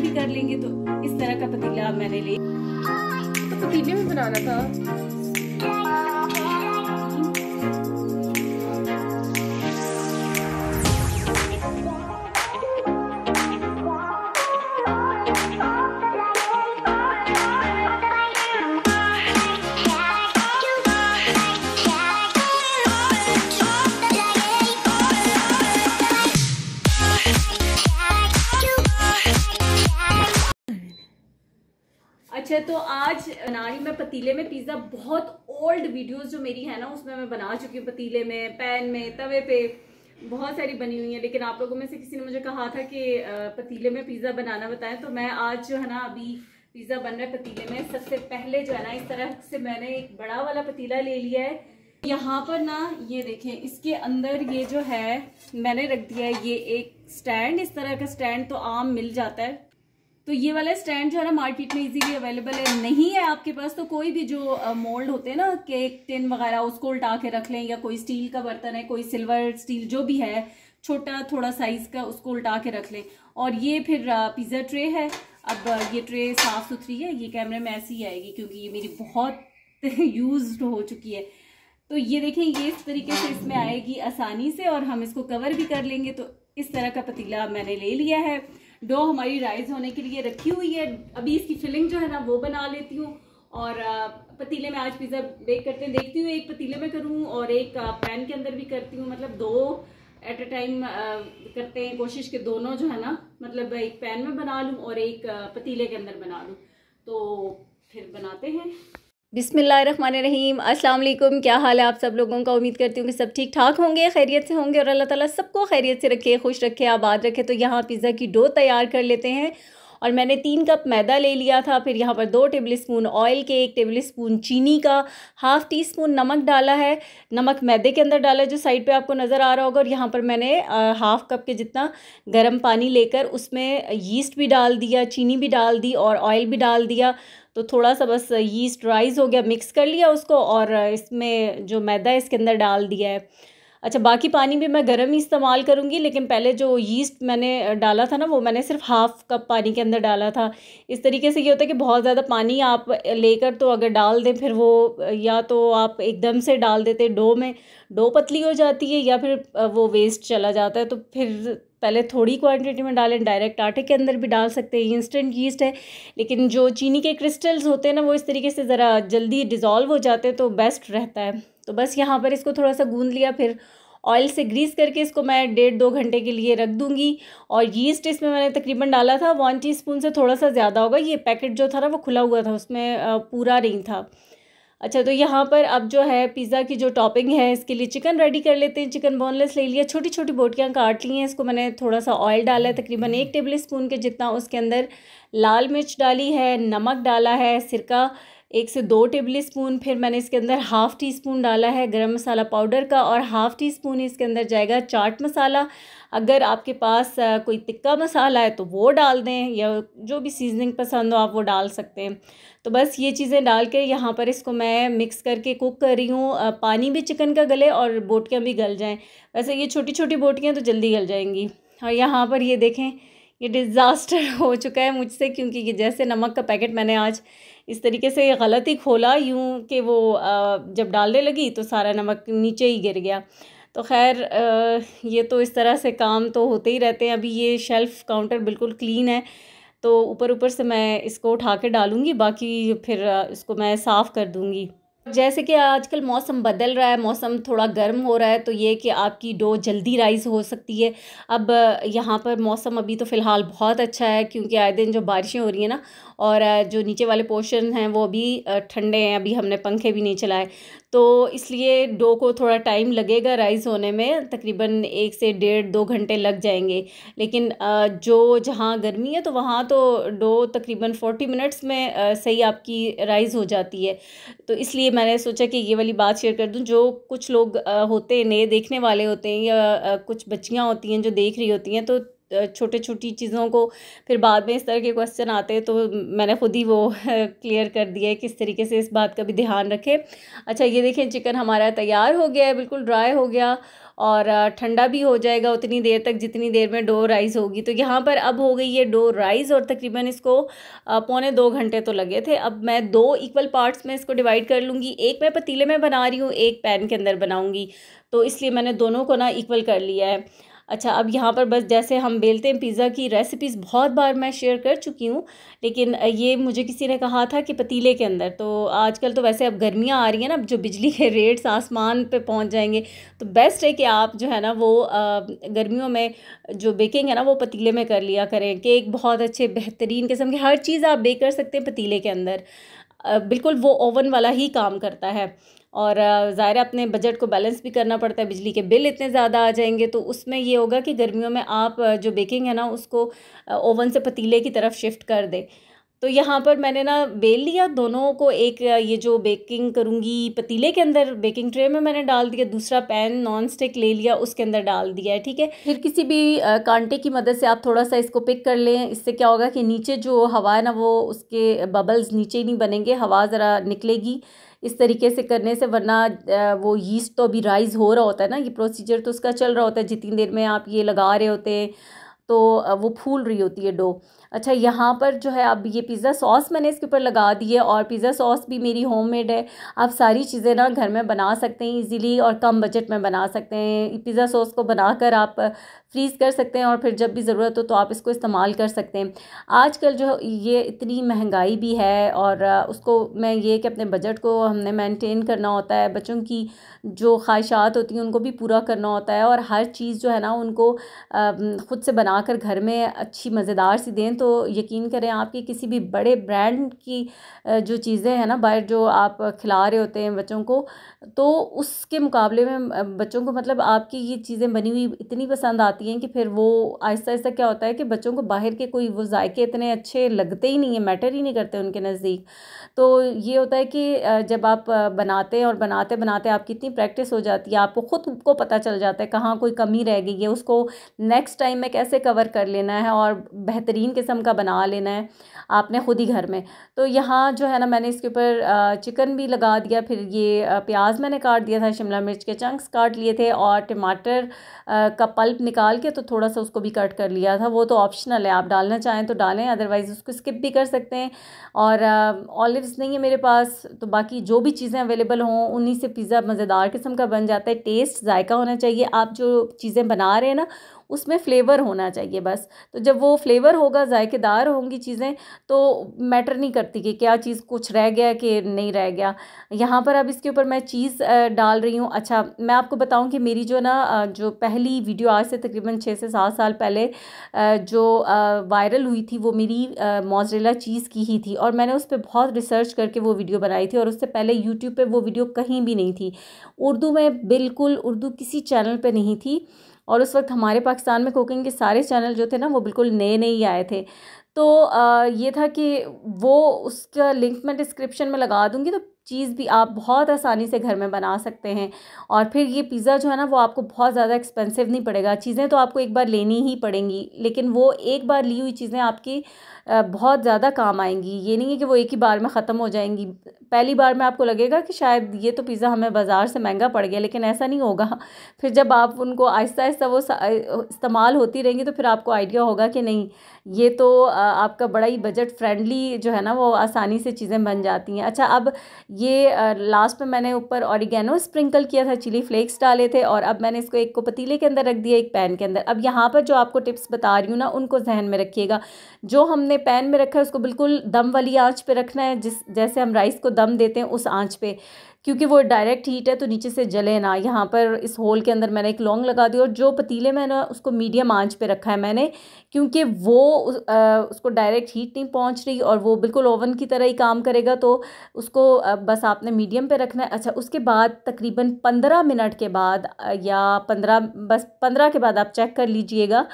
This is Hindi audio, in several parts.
भी कर लेंगे तो इस तरह का पतीला मैंने ले तो पतीले में बनाना था बना रही मैं पतीले में पिज्ज़ा बहुत ओल्ड वीडियोस जो मेरी है ना उसमें मैं बना चुकी हूँ पतीले में पैन में तवे पे बहुत सारी बनी हुई है लेकिन आप लोगों में से किसी ने मुझे कहा था कि पतीले में पिज़्ज़ा बनाना बताएं तो मैं आज जो है ना अभी पिज़्ज़ा बन रहा है पतीले में सबसे पहले जो है ना इस तरह से मैंने एक बड़ा वाला पतीला ले लिया है यहाँ पर ना ये देखें इसके अंदर ये जो है मैंने रख दिया है ये एक स्टैंड इस तरह का स्टैंड तो आम मिल जाता है तो ये वाला स्टैंड जो है ना मार्केट में इजीली अवेलेबल है नहीं है आपके पास तो कोई भी जो मोल्ड होते हैं ना केक टिन वगैरह उसको उल्टा के रख लें या कोई स्टील का बर्तन है कोई सिल्वर स्टील जो भी है छोटा थोड़ा साइज का उसको उल्टा के रख लें और ये फिर पिज़्ज़ा ट्रे है अब ये ट्रे साफ़ सुथरी है ये कैमरे में ऐसी ही आएगी क्योंकि ये मेरी बहुत यूज हो चुकी है तो ये देखें ये इस तरीके से इसमें आएगी आसानी से और हम इसको कवर भी कर लेंगे तो इस तरह का पतीला मैंने ले लिया है डो हमारी राइस होने के लिए रखी हुई है अभी इसकी फिलिंग जो है ना वो बना लेती हूँ और पतीले में आज पिज़्ज़ा बेक करते हैं देखती हूँ एक पतीले में करूँ और एक पैन के अंदर भी करती हूँ मतलब दो एट अ टाइम करते हैं कोशिश के दोनों जो है ना मतलब एक पैन में बना लूँ और एक पतीले के अंदर बना लूँ तो फिर बनाते हैं बिसमीम अल्लाम क्या हाल है आप सब लोगों का उम्मीद करती हूँ कि सब ठीक ठाक होंगे खैरियत से होंगे और अल्लाह ताला सबको खैरियत से रखे खुश रखे आबाद रखे तो यहाँ पिज़्ज़ा की डो तैयार कर लेते हैं और मैंने तीन कप मैदा ले लिया था फिर यहाँ पर दो टेबल स्पून ऑयल के एक टेबल स्पून चीनी का हाफ़ टी स्पून नमक डाला है नमक मैदे के अंदर डाला जो साइड पर आपको नज़र आ रहा होगा और यहाँ पर मैंने हाफ़ कप के जितना गर्म पानी लेकर उसमें यीस्ट भी डाल दिया चीनी भी डाल दी और ऑयल भी डाल दिया तो थोड़ा सा बस यीस्ट राइज हो गया मिक्स कर लिया उसको और इसमें जो मैदा है इसके अंदर डाल दिया है अच्छा बाकी पानी भी मैं गर्म ही इस्तेमाल करूँगी लेकिन पहले जो यीस्ट मैंने डाला था ना वो मैंने सिर्फ हाफ़ कप पानी के अंदर डाला था इस तरीके से ये होता है कि बहुत ज़्यादा पानी आप लेकर तो अगर डाल दें फिर वो या तो आप एकदम से डाल देते डो में डो पतली हो जाती है या फिर वो वेस्ट चला जाता है तो फिर पहले थोड़ी क्वांटिटी में डालें डायरेक्ट आटे के अंदर भी डाल सकते हैं इंस्टेंट यीस्ट है लेकिन जो चीनी के क्रिस्टल्स होते हैं ना वो इस तरीके से ज़रा जल्दी डिज़ोल्व हो जाते हैं तो बेस्ट रहता है तो बस यहाँ पर इसको थोड़ा सा गूंद लिया फिर ऑयल से ग्रीस करके इसको मैं डेढ़ दो घंटे के लिए रख दूंगी और यीस्ट इसमें मैंने तकरीबन डाला था वन टीस्पून से थोड़ा सा ज़्यादा होगा ये पैकेट जो था ना वो खुला हुआ था उसमें पूरा नहीं था अच्छा तो यहाँ पर अब जो है पिज़्ज़ा की जो टॉपिंग है इसके लिए चिकन रेडी कर लेते हैं चिकन बोनलेस ले लिया छोटी छोटी बोटियाँ काट ली हैं इसको मैंने थोड़ा सा ऑयल डाला है तकरीबन एक टेबल स्पून के जितना उसके अंदर लाल मिर्च डाली है नमक डाला है सिरका एक से दो टेबल स्पून फिर मैंने इसके अंदर हाफ़ टी स्पून डाला है गरम मसाला पाउडर का और हाफ़ टी स्पून इसके अंदर जाएगा चाट मसाला अगर आपके पास कोई तिक्का मसाला है तो वो डाल दें या जो भी सीजनिंग पसंद हो आप वो डाल सकते हैं तो बस ये चीज़ें डाल के यहाँ पर इसको मैं मिक्स करके कुक कर रही हूँ पानी भी चिकन का गले और बोटियाँ भी गल जाएँ वैसे ये छोटी छोटी बोटियाँ तो जल्दी गल जाएंगी और यहाँ पर ये देखें ये डिज़ास्टर हो चुका है मुझसे क्योंकि जैसे नमक का पैकेट मैंने आज इस तरीके से गलत ही खोला यूँ कि वो जब डालने लगी तो सारा नमक नीचे ही गिर गया तो खैर ये तो इस तरह से काम तो होते ही रहते हैं अभी ये शेल्फ़ काउंटर बिल्कुल क्लीन है तो ऊपर ऊपर से मैं इसको उठा के डालूँगी बाकी फिर इसको मैं साफ़ कर दूँगी जैसे कि आजकल मौसम बदल रहा है मौसम थोड़ा गर्म हो रहा है तो ये कि आपकी डो जल्दी राइज़ हो सकती है अब यहाँ पर मौसम अभी तो फ़िलहाल बहुत अच्छा है क्योंकि आए दिन जो बारिशें हो रही हैं ना और जो नीचे वाले पोर्शन हैं वो अभी ठंडे हैं अभी हमने पंखे भी नहीं चलाए तो इसलिए डो को थोड़ा टाइम लगेगा राइज होने में तकरीबन एक से डेढ़ दो घंटे लग जाएंगे लेकिन जो जहाँ गर्मी है तो वहाँ तो डो तकरीबन फोर्टी मिनट्स में सही आपकी राइज़ हो जाती है तो इसलिए मैंने सोचा कि ये वाली बात शेयर कर दूँ जो कुछ लोग होते हैं नए देखने वाले होते हैं या कुछ बच्चियाँ होती हैं जो देख रही होती हैं तो छोटे छोटी चीज़ों को फिर बाद में इस तरह के क्वेश्चन आते हैं तो मैंने खुद ही वो क्लियर कर दिया है किस तरीके से इस बात का भी ध्यान रखें अच्छा ये देखें चिकन हमारा तैयार हो गया है बिल्कुल ड्राई हो गया और ठंडा भी हो जाएगा उतनी देर तक जितनी देर में डो राइज़ होगी तो यहाँ पर अब हो गई है डो राइज़ और तकरीबन इसको पौने दो घंटे तो लगे थे अब मैं दो इक्वल पार्ट्स में इसको डिवाइड कर लूँगी एक मैं पतीले में बना रही हूँ एक पैन के अंदर बनाऊँगी तो इसलिए मैंने दोनों को ना इक्वल कर लिया है अच्छा अब यहाँ पर बस जैसे हम बेलते हैं पिज़्ज़ा की रेसिपीज़ बहुत बार मैं शेयर कर चुकी हूँ लेकिन ये मुझे किसी ने कहा था कि पतीले के अंदर तो आजकल तो वैसे अब गर्मियाँ आ रही हैं ना जो बिजली के रेट्स आसमान पे पहुँच जाएंगे तो बेस्ट है कि आप जो है ना वो गर्मियों में जो बेकिंग है ना वो पतीले में कर लिया करें केक बहुत अच्छे बेहतरीन किस्म के हर चीज़ आप बेक कर सकते हैं पतीले के अंदर बिल्कुल वो ओवन वाला ही काम करता है और ज़ाहिर अपने बजट को बैलेंस भी करना पड़ता है बिजली के बिल इतने ज़्यादा आ जाएंगे तो उसमें ये होगा कि गर्मियों में आप जो बेकिंग है ना उसको ओवन से पतीले की तरफ शिफ्ट कर दें तो यहाँ पर मैंने ना बेल लिया दोनों को एक ये जो बेकिंग करूँगी पतीले के अंदर बेकिंग ट्रे में मैंने डाल दिया दूसरा पैन नॉन स्टिक ले लिया उसके अंदर डाल दिया है ठीक है फिर किसी भी कांटे की मदद से आप थोड़ा सा इसको पिक कर लें इससे क्या होगा कि नीचे जो हवा है ना वो उसके बबल्स नीचे ही नहीं बनेंगे हवा ज़रा निकलेगी इस तरीके से करने से वरना वो यीस्ट तो अभी राइज़ हो रहा होता है ना ये प्रोसीजर तो उसका चल रहा होता है जितनी देर में आप ये लगा रहे होते हैं तो वो फूल रही होती है डो अच्छा यहाँ पर जो है अब ये पिज़्ज़ा सॉस मैंने इसके ऊपर लगा दी है और पिज़्ज़ा सॉस भी मेरी होममेड है आप सारी चीज़ें ना घर में बना सकते हैं इजीली और कम बजट में बना सकते हैं पिज़्ज़ा सॉस को बनाकर आप फ्रीज़ कर सकते हैं और फिर जब भी ज़रूरत हो तो आप इसको इस्तेमाल कर सकते हैं आजकल जो ये इतनी महंगाई भी है और उसको मैं ये कि अपने बजट को हमने मेंटेन करना होता है बच्चों की जो ख्वाहिशात होती हैं उनको भी पूरा करना होता है और हर चीज़ जो है ना उनको ख़ुद से बनाकर घर में अच्छी मज़ेदार सी दें तो यकीन करें आपकी किसी भी बड़े ब्रांड की जो चीज़ें हैं ना बाहर जो आप खिला रहे होते हैं बच्चों को तो उसके मुकाबले में बच्चों को मतलब आपकी ये चीज़ें बनी हुई इतनी पसंद आती हैं कि फिर वो आहिस्ता आहिस्ता क्या होता है कि बच्चों को बाहर के कोई वो जायके इतने अच्छे लगते ही नहीं हैं मैटर ही नहीं करते उनके नज़दीक तो ये होता है कि जब आप बनाते हैं और बनाते बनाते आपकी इतनी प्रैक्टिस हो जाती है आपको ख़ुद को पता चल जाता है कहाँ कोई कमी रह गई है उसको नेक्स्ट टाइम में कैसे कवर कर लेना है और बेहतरीन के किस्म का बना लेना है आपने ख़ुद ही घर में तो यहाँ जो है ना मैंने इसके ऊपर चिकन भी लगा दिया फिर ये प्याज मैंने काट दिया था शिमला मिर्च के चंक्स काट लिए थे और टमाटर का पल्प निकाल के तो थोड़ा सा उसको भी कट कर लिया था वो तो ऑप्शनल है आप डालना चाहें तो डालें अदरवाइज़ उसको स्किप भी कर सकते हैं और ऑलिवस नहीं है मेरे पास तो बाकी जो भी चीज़ें अवेलेबल हों उन्हीं से पिज़्ज़ा मज़ेदार किस्म का बन जाता है टेस्ट ज़ायका होना चाहिए आप जो चीज़ें बना रहे हैं ना उसमें फ़्लेवर होना चाहिए बस तो जब वो फ्लेवर होगा जायकेदार होंगी चीज़ें तो मैटर नहीं करती कि क्या चीज़ कुछ रह गया कि नहीं रह गया यहाँ पर अब इसके ऊपर मैं चीज़ डाल रही हूँ अच्छा मैं आपको बताऊँ कि मेरी जो ना जो पहली वीडियो आज से तकरीबन छः से सात साल पहले जो वायरल हुई थी वो मेरी मोजरेला चीज़ की ही थी और मैंने उस पर बहुत रिसर्च करके वो वीडियो बनाई थी और उससे पहले यूट्यूब पर वो वीडियो कहीं भी नहीं थी उर्दू में बिल्कुल उर्दू किसी चैनल पर नहीं थी और उस वक्त हमारे पाकिस्तान में कुकिंग के सारे चैनल जो थे ना वो बिल्कुल नए नए ही आए थे तो ये था कि वो उसका लिंक मैं डिस्क्रिप्शन में लगा दूँगी तो चीज़ भी आप बहुत आसानी से घर में बना सकते हैं और फिर ये पिज़्ज़ा जो है ना वो आपको बहुत ज़्यादा एक्सपेंसिव नहीं पड़ेगा चीज़ें तो आपको एक बार लेनी ही पड़ेंगी लेकिन वो एक बार ली हुई चीज़ें आपकी बहुत ज़्यादा काम आएंगी ये नहीं है कि वो एक ही बार में ख़त्म हो जाएंगी पहली बार में आपको लगेगा कि शायद ये तो पिज़्ज़ा हमें बाज़ार से महंगा पड़ गया लेकिन ऐसा नहीं होगा फिर जब आप उनको आहिस्ता आहिस्ता वो इस्तेमाल होती रहेंगी तो फिर आपको आइडिया होगा कि नहीं ये तो आपका बड़ा ही बजट फ्रेंडली जो है ना वो आसानी से चीज़ें बन जाती हैं अच्छा अब ये लास्ट में मैंने ऊपर ऑरिगेनो स्प्रिंकल किया था चिली फ्लेक्स डाले थे और अब मैंने इसको एक को पतीले के अंदर रख दिया एक पैन के अंदर अब यहाँ पर जो आपको टिप्स बता रही हूँ ना उनको जहन में रखिएगा जो हमने पैन में रखा है उसको बिल्कुल दम वाली आँच पर रखना है जिस जैसे हम राइस को दम देते हैं उस आँच पर क्योंकि वो डायरेक्ट हीट है तो नीचे से जले ना यहाँ पर इस होल के अंदर मैंने एक लॉन्ग लगा दी और जो पतीले में ना उसको मीडियम आंच पे रखा है मैंने क्योंकि वो उसको डायरेक्ट हीट नहीं पहुँच रही और वो बिल्कुल ओवन की तरह ही काम करेगा तो उसको बस आपने मीडियम पर रखना है अच्छा उसके बाद तकरीबन पंद्रह मिनट के बाद या पंद्रह बस पंद्रह के बाद आप चेक कर लीजिएगा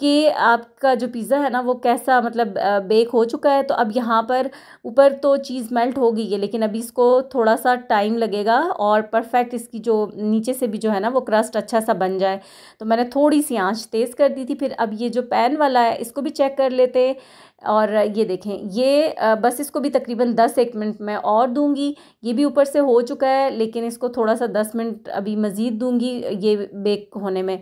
कि आपका जो पिज़्ज़ा है ना वो कैसा मतलब बेक हो चुका है तो अब यहाँ पर ऊपर तो चीज़ मेल्ट हो गई है लेकिन अभी इसको थोड़ा सा टाइम लगेगा और परफेक्ट इसकी जो नीचे से भी जो है ना वो क्रस्ट अच्छा सा बन जाए तो मैंने थोड़ी सी आँच तेज़ कर दी थी फिर अब ये जो पैन वाला है इसको भी चेक कर लेते और ये देखें ये बस इसको भी तकरीबन दस एक मिनट मैं और दूंगी ये भी ऊपर से हो चुका है लेकिन इसको थोड़ा सा दस मिनट अभी मज़ीद दूंगी ये बेक होने में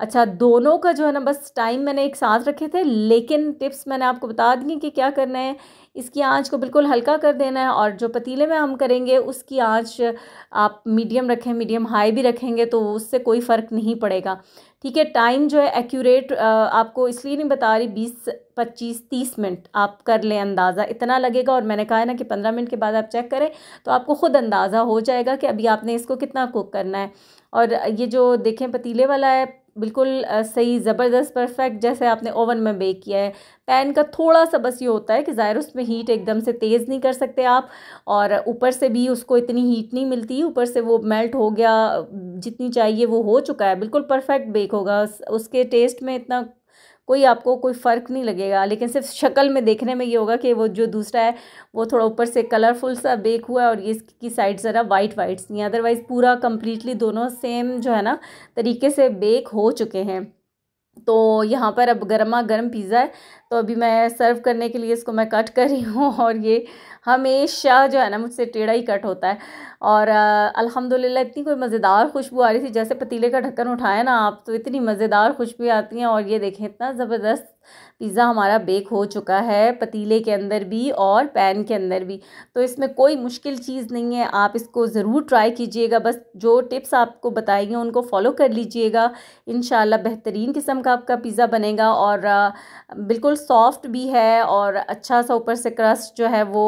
अच्छा दोनों का जो है ना बस टाइम मैंने एक साथ रखे थे लेकिन टिप्स मैंने आपको बता दी कि क्या करना है इसकी आंच को बिल्कुल हल्का कर देना है और जो पतीले में हम करेंगे उसकी आंच आप मीडियम रखें मीडियम हाई भी रखेंगे तो उससे कोई फ़र्क नहीं पड़ेगा ठीक है टाइम जो है एक्यूरेट आपको इसलिए नहीं बता रही बीस पच्चीस तीस मिनट आप कर लें अंदाज़ा इतना लगेगा और मैंने कहा है ना कि पंद्रह मिनट के बाद आप चेक करें तो आपको ख़ुद अंदाज़ा हो जाएगा कि अभी आपने इसको कितना कुक करना है और ये जो देखें पतीले वाला है बिल्कुल सही ज़बरदस्त परफेक्ट जैसे आपने ओवन में बेक किया है पैन का थोड़ा सा बस ये होता है कि ज़ाहिर उसमें हीट एकदम से तेज़ नहीं कर सकते आप और ऊपर से भी उसको इतनी हीट नहीं मिलती ऊपर से वो मेल्ट हो गया जितनी चाहिए वो हो चुका है बिल्कुल परफेक्ट बेक होगा उसके टेस्ट में इतना कोई आपको कोई फ़र्क नहीं लगेगा लेकिन सिर्फ शक्ल में देखने में ये होगा कि वो जो दूसरा है वो थोड़ा ऊपर से कलरफुल सा बेक हुआ है और ये इसकी साइड ज़रा वाइट वाइट नहीं है अदरवाइज़ पूरा कम्प्लीटली दोनों सेम जो है ना तरीके से बेक हो चुके हैं तो यहाँ पर अब गर्मा गर्म पिज़्ज़ा है तो अभी मैं सर्व करने के लिए इसको मैं कट कर रही हूँ और ये हमेशा जो है ना मुझसे टेढ़ा ही कट होता है और अल्हम्दुलिल्लाह इतनी कोई मज़ेदार खुशबू आ रही थी जैसे पतीले का ढक्कन उठाए ना आप तो इतनी मज़ेदार खुशबू आती हैं और ये देखें इतना ज़बरदस्त पिज़्ज़ा हमारा बेक हो चुका है पतीले के अंदर भी और पैन के अंदर भी तो इसमें कोई मुश्किल चीज़ नहीं है आप इसको ज़रूर ट्राई कीजिएगा बस जो टिप्स आपको बताएंगे उनको फॉलो कर लीजिएगा इन बेहतरीन किस्म का आपका पिज़्ज़ा बनेगा और बिल्कुल सॉफ्ट भी है और अच्छा सा ऊपर से क्रस्ट जो है वो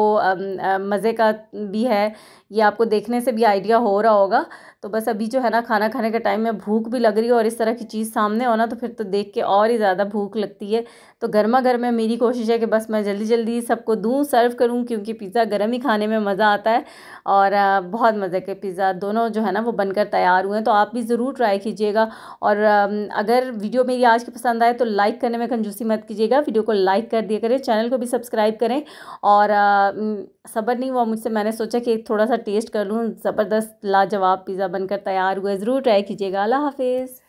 मज़े का भी है ये आपको देखने से भी आइडिया हो रहा होगा तो बस अभी जो है ना खाना खाने के टाइम में भूख भी लग रही है और इस तरह की चीज़ सामने हो ना तो फिर तो देख के और ही ज़्यादा भूख लगती है तो गर्मा गर्म है मेरी कोशिश है कि बस मैं जल्दी जल्दी सबको दूँ सर्व करूँ क्योंकि पिज़्ज़ा गर्म ही खाने में मज़ा आता है और बहुत मज़े के पिज़्ज़ा दोनों जो है ना वो बनकर तैयार हुए हैं तो आप भी ज़रूर ट्राई कीजिएगा और अगर वीडियो मेरी आज की पसंद आए तो लाइक करने में कंजूसी मत कीजिएगा वीडियो को लाइक कर दिया करें चैनल को भी सब्सक्राइब करें और सबर नहीं हुआ मुझसे मैंने सोचा कि थोड़ा सा टेस्ट कर लूँ ज़बरदस्त लाजवाब पिज़्ज़ा बनकर तैयार हुआ ज़रूर ट्राई कीजिएगा अल्लाह हाफिज़